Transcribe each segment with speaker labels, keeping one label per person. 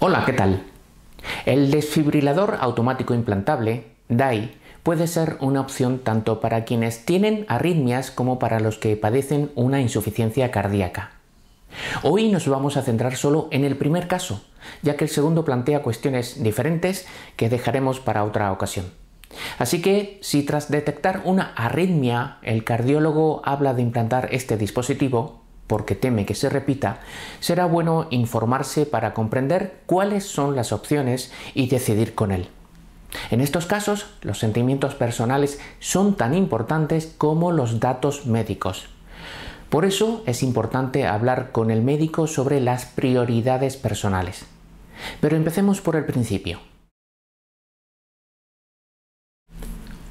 Speaker 1: Hola, ¿qué tal? El desfibrilador automático implantable, DAI, puede ser una opción tanto para quienes tienen arritmias como para los que padecen una insuficiencia cardíaca. Hoy nos vamos a centrar solo en el primer caso, ya que el segundo plantea cuestiones diferentes que dejaremos para otra ocasión. Así que, si tras detectar una arritmia el cardiólogo habla de implantar este dispositivo, porque teme que se repita, será bueno informarse para comprender cuáles son las opciones y decidir con él. En estos casos, los sentimientos personales son tan importantes como los datos médicos. Por eso es importante hablar con el médico sobre las prioridades personales. Pero empecemos por el principio.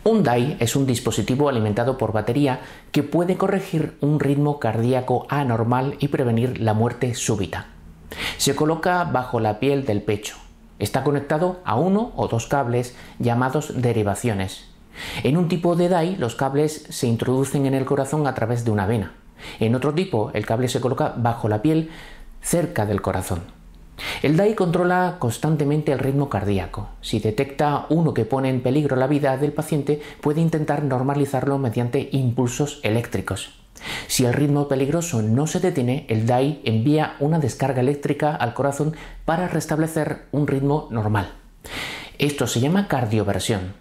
Speaker 1: Un DAI es un dispositivo alimentado por batería que puede corregir un ritmo cardíaco anormal y prevenir la muerte súbita. Se coloca bajo la piel del pecho. Está conectado a uno o dos cables llamados derivaciones. En un tipo de DAI los cables se introducen en el corazón a través de una vena. En otro tipo el cable se coloca bajo la piel cerca del corazón. El DAI controla constantemente el ritmo cardíaco. Si detecta uno que pone en peligro la vida del paciente, puede intentar normalizarlo mediante impulsos eléctricos. Si el ritmo peligroso no se detiene, el DAI envía una descarga eléctrica al corazón para restablecer un ritmo normal. Esto se llama cardioversión.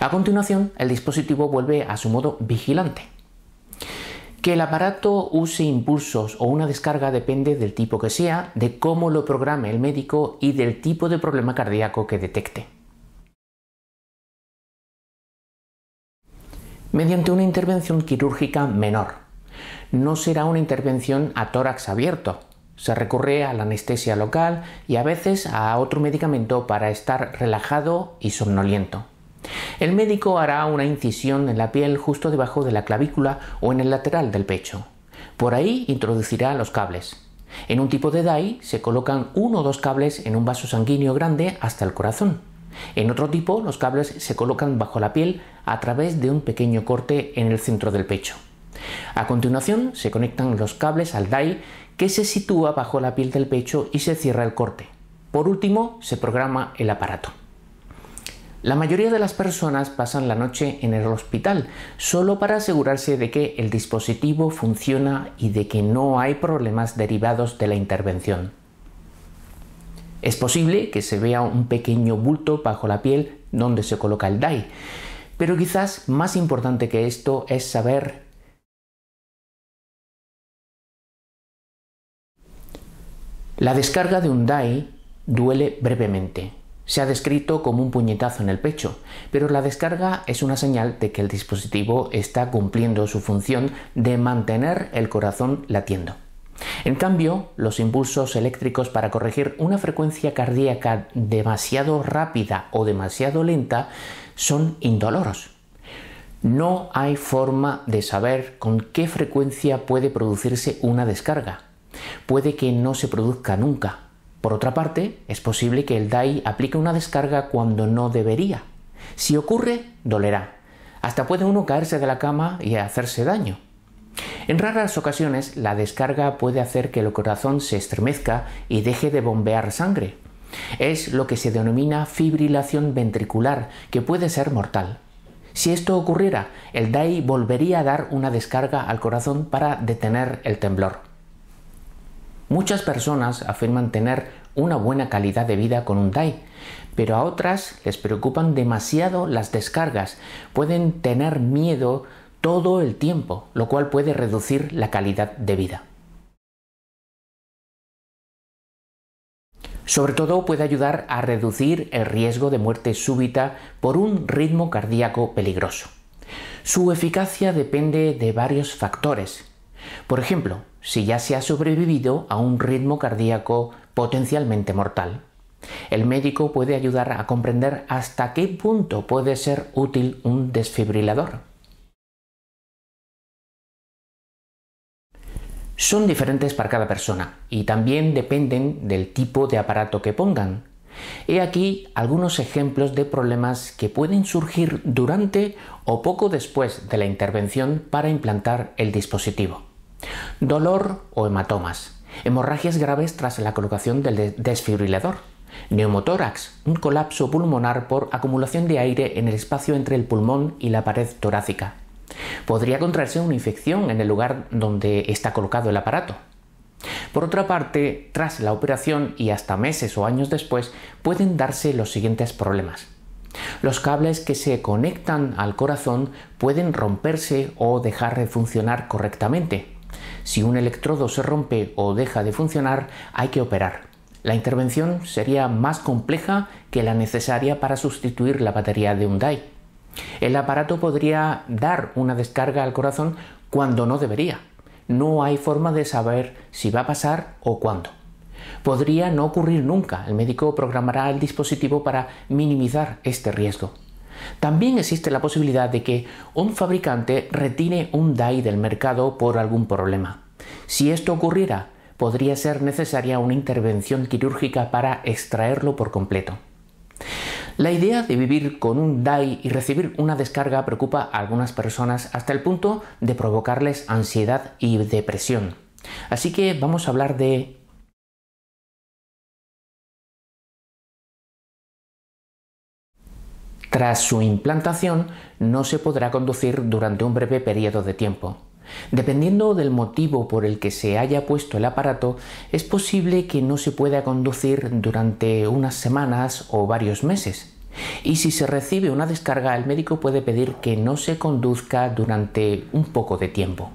Speaker 1: A continuación, el dispositivo vuelve a su modo vigilante. Que el aparato use impulsos o una descarga depende del tipo que sea, de cómo lo programe el médico y del tipo de problema cardíaco que detecte. Mediante una intervención quirúrgica menor. No será una intervención a tórax abierto. Se recurre a la anestesia local y a veces a otro medicamento para estar relajado y somnoliento. El médico hará una incisión en la piel justo debajo de la clavícula o en el lateral del pecho. Por ahí introducirá los cables. En un tipo de DAI se colocan uno o dos cables en un vaso sanguíneo grande hasta el corazón. En otro tipo, los cables se colocan bajo la piel a través de un pequeño corte en el centro del pecho. A continuación, se conectan los cables al DAI que se sitúa bajo la piel del pecho y se cierra el corte. Por último, se programa el aparato. La mayoría de las personas pasan la noche en el hospital solo para asegurarse de que el dispositivo funciona y de que no hay problemas derivados de la intervención. Es posible que se vea un pequeño bulto bajo la piel donde se coloca el DAI, pero quizás más importante que esto es saber La descarga de un DAI duele brevemente, se ha descrito como un puñetazo en el pecho, pero la descarga es una señal de que el dispositivo está cumpliendo su función de mantener el corazón latiendo. En cambio, los impulsos eléctricos para corregir una frecuencia cardíaca demasiado rápida o demasiado lenta son indoloros. No hay forma de saber con qué frecuencia puede producirse una descarga. Puede que no se produzca nunca, por otra parte, es posible que el DAI aplique una descarga cuando no debería. Si ocurre, dolerá. Hasta puede uno caerse de la cama y hacerse daño. En raras ocasiones, la descarga puede hacer que el corazón se estremezca y deje de bombear sangre. Es lo que se denomina fibrilación ventricular, que puede ser mortal. Si esto ocurriera, el DAI volvería a dar una descarga al corazón para detener el temblor. Muchas personas afirman tener una buena calidad de vida con un DAI, pero a otras les preocupan demasiado las descargas, pueden tener miedo todo el tiempo, lo cual puede reducir la calidad de vida. Sobre todo puede ayudar a reducir el riesgo de muerte súbita por un ritmo cardíaco peligroso. Su eficacia depende de varios factores. Por ejemplo, si ya se ha sobrevivido a un ritmo cardíaco potencialmente mortal. El médico puede ayudar a comprender hasta qué punto puede ser útil un desfibrilador. Son diferentes para cada persona y también dependen del tipo de aparato que pongan. He aquí algunos ejemplos de problemas que pueden surgir durante o poco después de la intervención para implantar el dispositivo. Dolor o hematomas. Hemorragias graves tras la colocación del desfibrilador. Neumotórax, un colapso pulmonar por acumulación de aire en el espacio entre el pulmón y la pared torácica. Podría contraerse una infección en el lugar donde está colocado el aparato. Por otra parte, tras la operación y hasta meses o años después, pueden darse los siguientes problemas. Los cables que se conectan al corazón pueden romperse o dejar de funcionar correctamente. Si un electrodo se rompe o deja de funcionar, hay que operar. La intervención sería más compleja que la necesaria para sustituir la batería de un DAI. El aparato podría dar una descarga al corazón cuando no debería. No hay forma de saber si va a pasar o cuándo. Podría no ocurrir nunca. El médico programará el dispositivo para minimizar este riesgo. También existe la posibilidad de que un fabricante retire un DAI del mercado por algún problema. Si esto ocurriera, podría ser necesaria una intervención quirúrgica para extraerlo por completo. La idea de vivir con un DAI y recibir una descarga preocupa a algunas personas hasta el punto de provocarles ansiedad y depresión. Así que vamos a hablar de Tras su implantación, no se podrá conducir durante un breve periodo de tiempo. Dependiendo del motivo por el que se haya puesto el aparato, es posible que no se pueda conducir durante unas semanas o varios meses. Y si se recibe una descarga, el médico puede pedir que no se conduzca durante un poco de tiempo.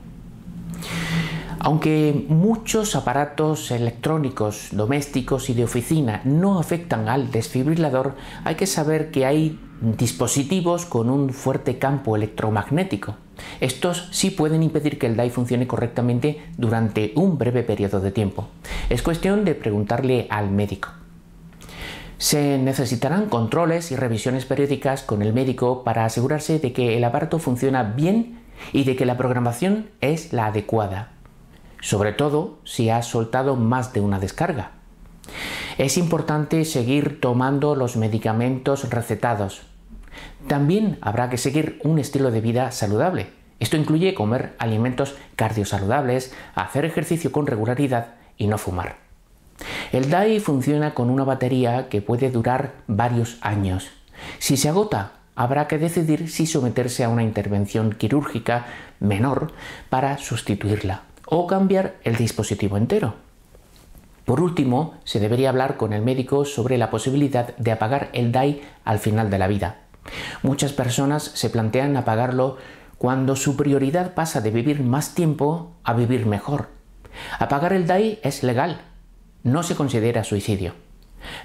Speaker 1: Aunque muchos aparatos electrónicos, domésticos y de oficina no afectan al desfibrilador, hay que saber que hay dispositivos con un fuerte campo electromagnético. Estos sí pueden impedir que el DAI funcione correctamente durante un breve periodo de tiempo. Es cuestión de preguntarle al médico. Se necesitarán controles y revisiones periódicas con el médico para asegurarse de que el aparato funciona bien y de que la programación es la adecuada sobre todo si has soltado más de una descarga. Es importante seguir tomando los medicamentos recetados. También habrá que seguir un estilo de vida saludable. Esto incluye comer alimentos cardiosaludables, hacer ejercicio con regularidad y no fumar. El DAI funciona con una batería que puede durar varios años. Si se agota, habrá que decidir si someterse a una intervención quirúrgica menor para sustituirla o cambiar el dispositivo entero. Por último, se debería hablar con el médico sobre la posibilidad de apagar el DAI al final de la vida. Muchas personas se plantean apagarlo cuando su prioridad pasa de vivir más tiempo a vivir mejor. Apagar el DAI es legal, no se considera suicidio.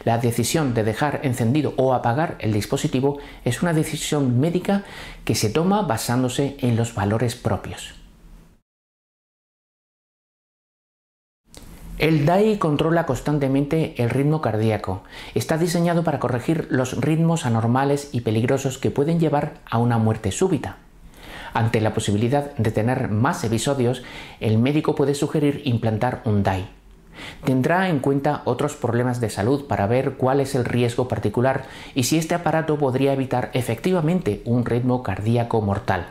Speaker 1: La decisión de dejar encendido o apagar el dispositivo es una decisión médica que se toma basándose en los valores propios. El DAI controla constantemente el ritmo cardíaco. Está diseñado para corregir los ritmos anormales y peligrosos que pueden llevar a una muerte súbita. Ante la posibilidad de tener más episodios, el médico puede sugerir implantar un DAI. Tendrá en cuenta otros problemas de salud para ver cuál es el riesgo particular y si este aparato podría evitar efectivamente un ritmo cardíaco mortal.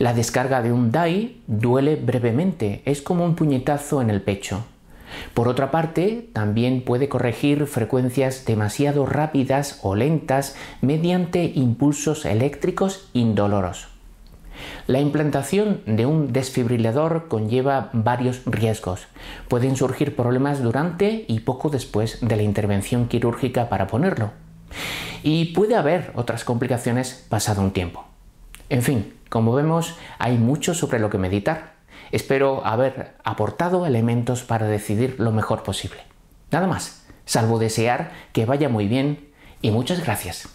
Speaker 1: La descarga de un DAI duele brevemente, es como un puñetazo en el pecho. Por otra parte, también puede corregir frecuencias demasiado rápidas o lentas mediante impulsos eléctricos indoloros. La implantación de un desfibrilador conlleva varios riesgos. Pueden surgir problemas durante y poco después de la intervención quirúrgica para ponerlo. Y puede haber otras complicaciones pasado un tiempo. En fin, como vemos, hay mucho sobre lo que meditar. Espero haber aportado elementos para decidir lo mejor posible. Nada más, salvo desear que vaya muy bien y muchas gracias.